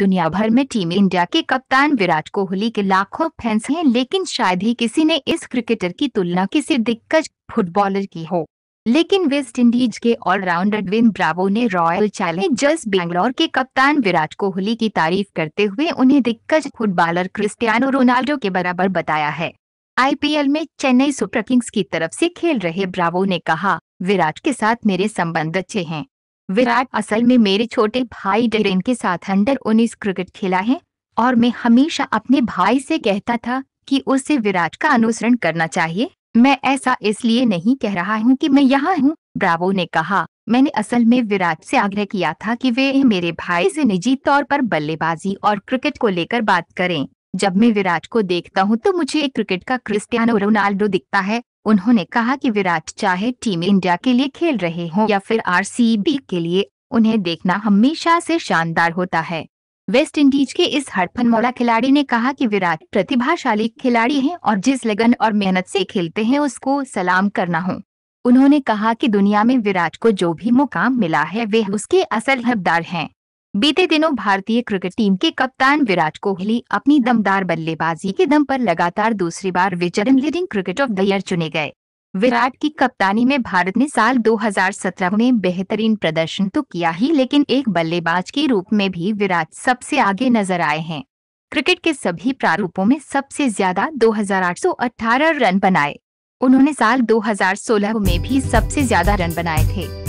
दुनिया भर में टीम इंडिया के कप्तान विराट कोहली के लाखों फैंस हैं लेकिन शायद ही किसी ने इस क्रिकेटर की तुलना किसी दिग्गज फुटबॉलर की हो लेकिन वेस्ट इंडीज के ऑलराउंडर विन ब्रावो ने रॉयल चैलेंजर्स बेंगलोर के कप्तान विराट कोहली की तारीफ करते हुए उन्हें दिग्गज फुटबॉलर क्रिस्टियानो रोनाल्डो के बराबर बताया है आईपीएल में चेन्नई सुपर किंग्स की तरफ से खेल रहे ब्रावो ने कहा विराट के साथ मेरे संबंध अच्छे हैं विराट असल में मेरे छोटे भाई डेरेन के साथ अंडर उन्नीस क्रिकेट खेला है और मैं हमेशा अपने भाई से कहता था कि उसे विराट का अनुसरण करना चाहिए मैं ऐसा इसलिए नहीं कह रहा हूँ कि मैं यहाँ हूँ ब्रावो ने कहा मैंने असल में विराट से आग्रह किया था कि वे मेरे भाई से निजी तौर पर बल्लेबाजी और क्रिकेट को लेकर बात करें जब मैं विराट को देखता हूँ तो मुझे एक क्रिकेट का क्रिस्टियानो रोनाल्डो दिखता है उन्होंने कहा कि विराट चाहे टीम इंडिया के लिए खेल रहे हों या फिर आरसीबी के लिए उन्हें देखना हमेशा से शानदार होता है वेस्ट इंडीज के इस मौला खिलाड़ी ने कहा कि विराट प्रतिभाशाली खिलाड़ी हैं और जिस लगन और मेहनत से खेलते हैं उसको सलाम करना हो उन्होंने कहा कि दुनिया में विराट को जो भी मुकाम मिला है वे उसके असल हकदार हैं बीते दिनों भारतीय क्रिकेट टीम के कप्तान विराट कोहली अपनी दमदार बल्लेबाजी के दम पर लगातार दूसरी बार विचरण leading cricket of the year चुने गए विराट की कप्तानी में भारत ने साल 2017 में बेहतरीन प्रदर्शन तो किया ही लेकिन एक बल्लेबाज के रूप में भी विराट सबसे आगे नजर आए हैं क्रिकेट के सभी प्रारूपों में सबसे ज्यादा 2818 रन बनाए उन्होंने साल 2016 में भी सबसे ज्यादा रन बनाए थे